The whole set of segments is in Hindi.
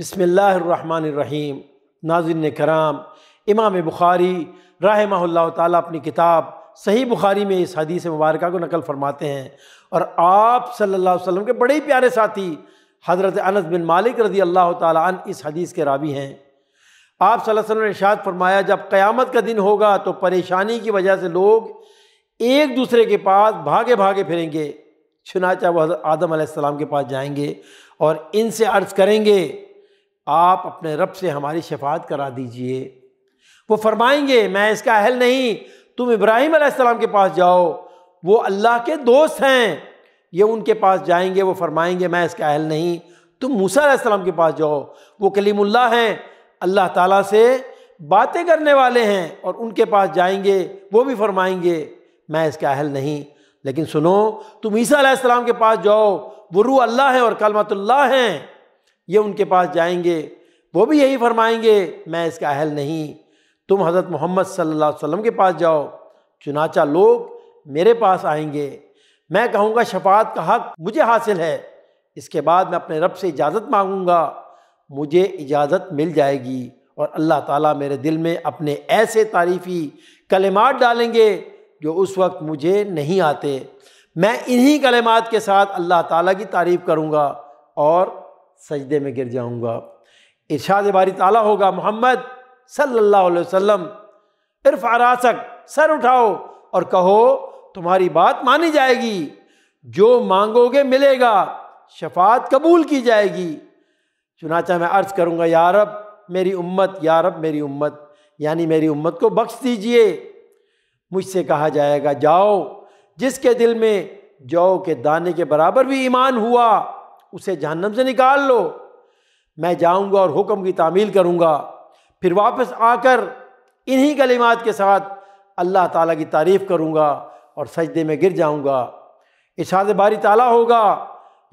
बसमीम नाजिन कराम इमाम बुखारी राह ताला अपनी किताब सही बुखारी में इस हदीस मुबारक को नकल फरमाते हैं और आप सल्लल्लाहु अलैहि वसल्लम के बड़े ही प्यारे साथी हज़रत अनस बिन मालिक रजी अल्लाह तन इस हदीस के रावी हैं आप सल्लल्लाहु अलैहि वसल्लम ने इशाद फरमाया जब क़यामत का दिन होगा तो परेशानी की वजह से लोग एक दूसरे के पास भागे भागे फिरेंगे चुनाचा वह आदम आसमाम के पास जाएंगे और इनसे अर्ज़ करेंगे आप अपने रब से हमारी शफात करा दीजिए वो फरमाएंगे मैं इसका अहल नहीं तुम इब्राहिम आसमाम के पास जाओ वो अल्लाह के दोस्त हैं ये उनके पास जाएंगे वो फरमाएंगे मैं इसका अहल नहीं तुम मूसा आसमाम के पास जाओ वो कलीमुल्ला हैं अल्लाह ताला से बातें करने वाले हैं और उनके पास जाएंगे वो भी फरमाएंगे मैं इसका अहल नहीं लेकिन सुनो तुम ईसा आसमाम के पास जाओ वो रू अल्लाह हैं और कलमतुल्ला हैं ये उनके पास जाएंगे वो भी यही फरमाएंगे मैं इसका अहल नहीं तुम हज़रत मोहम्मद सल्ला अलैहि के पास जाओ चुनाचा लोग मेरे पास आएंगे मैं कहूँगा शफात का हक मुझे हासिल है इसके बाद मैं अपने रब से इजाज़त मांगूँगा मुझे इजाज़त मिल जाएगी और अल्लाह ताला मेरे दिल में अपने ऐसे तारीफ़ी कलेमात डालेंगे जो उस वक्त मुझे नहीं आते मैं इन्हीं कलेमात के साथ अल्लाह ताला की तारीफ़ करूँगा और सजदे में गिर जाऊँगा इर्शाद बारी ताला होगा मोहम्मद सल्लल्लाहु अलैहि वसल्लम इर्फ आरासक सर उठाओ और कहो तुम्हारी बात मानी जाएगी जो मांगोगे मिलेगा शफात कबूल की जाएगी चुनाचा मैं अर्ज़ करूँगा यारब मेरी उम्मत यारब मेरी उम्मत यानी मेरी उम्मत को बख्श दीजिए मुझसे कहा जाएगा जाओ जिसके दिल में जौ के दाने के बराबर भी ईमान हुआ उसे जहन्नम से निकाल लो मैं जाऊंगा और हुक्म की तामील करूंगा फिर वापस आकर इन्हीं कलिमात के साथ अल्लाह ताला की तारीफ़ करूंगा और सजदे में गिर जाऊंगा इशाद बारी ताला होगा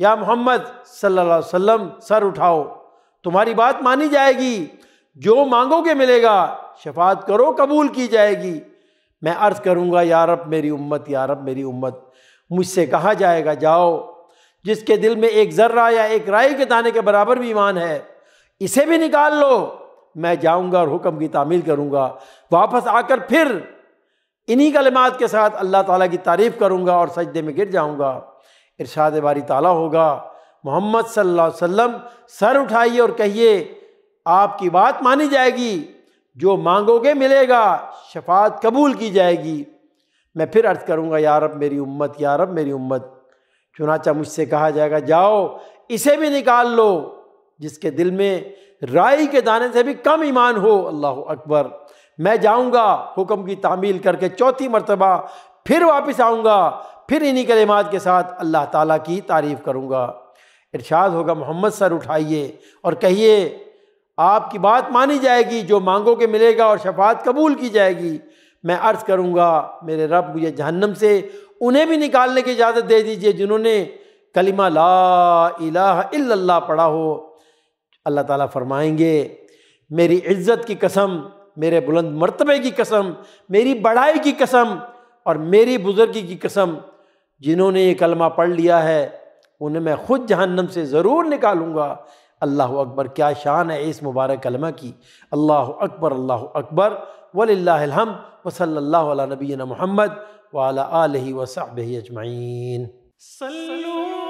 या मोहम्मद सल्लल्लाहु अलैहि वसल्लम सर उठाओ तुम्हारी बात मानी जाएगी जो मांगोगे मिलेगा शफात करो कबूल की जाएगी मैं अर्ज़ करूँगा यारब मेरी उम्मत अब मेरी उम्मत मुझसे कहा जाएगा जाओ जिसके दिल में एक ज़र्रा या एक राय के दाने के बराबर भी ईमान है इसे भी निकाल लो मैं जाऊंगा और हुक्म की तामील करूंगा वापस आकर फिर इन्हीं कलमात के साथ अल्लाह ताला की तारीफ़ करूंगा और सजदे में गिर जाऊंगा इरशाद बारी ताला होगा मोहम्मद सल्लल्लाहु अलैहि वसल्लम सर उठाइए और कहिए आपकी बात मानी जाएगी जो मांगोगे मिलेगा शफात कबूल की जाएगी मैं फिर अर्ज़ करूँगा यारब मेरी उम्मत यारब मेरी उम्मत चुनाचा मुझसे कहा जाएगा जाओ इसे भी निकाल लो जिसके दिल में राई के दाने से भी कम ईमान हो अल्लाह अकबर मैं जाऊंगा हुक्म की तामील करके चौथी मरतबा फिर वापस आऊँगा फिर इन्हीं कलिमात के साथ अल्लाह ताला की तारीफ़ करूंगा इरशाद होगा मोहम्मद सर उठाइए और कहिए आपकी बात मानी जाएगी जो के मिलेगा और शफात कबूल की जाएगी मैं अर्ज़ करूँगा मेरे रब मुझे जहन्नम से उन्हें भी निकालने की इजाज़त दे दीजिए जिन्होंने कलिमा ला इल्लल्लाह पढ़ा हो अल्लाह ताला फरमाएंगे मेरी इज्जत की कसम मेरे बुलंद मरतबे की कसम मेरी बढ़ाई की कसम और मेरी बुजुर्गी की कसम जिन्होंने ये कलमा पढ़ लिया है उन्हें मैं खुद जहन्नम से ज़रूर निकालूंगा अल्लाह अकबर क्या शान है इस मुबारक कलमा की अल्लाह अकबर अल्लाह अकबर वल्हम वसल्ला नबीना मोहम्मद वाल आल वसाब अजमाइन